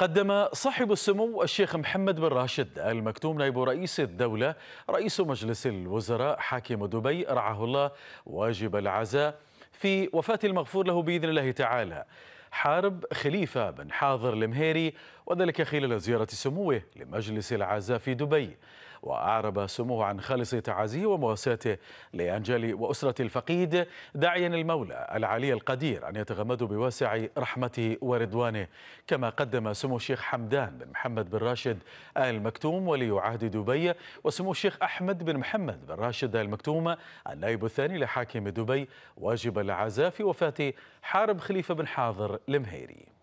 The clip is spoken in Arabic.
قدم صاحب السمو الشيخ محمد بن راشد المكتوم نائب رئيس الدولة رئيس مجلس الوزراء حاكم دبي رعاه الله واجب العزاء في وفاة المغفور له بإذن الله تعالى حارب خليفة بن حاضر المهيري وذلك خلال زيارة سموه لمجلس العزاء في دبي وأعرب سموه عن خالص تعازيه ومواساته لأنجال وأسرة الفقيد داعيا المولى العلي القدير أن يتغمدوا بواسع رحمته ورضوانه كما قدم سمو الشيخ حمدان بن محمد بن راشد آل مكتوم ولي عهد دبي وسمو الشيخ أحمد بن محمد بن راشد آل مكتوم النائب الثاني لحاكم دبي واجب العزاء في وفاة حارب خليفة بن حاضر المهيري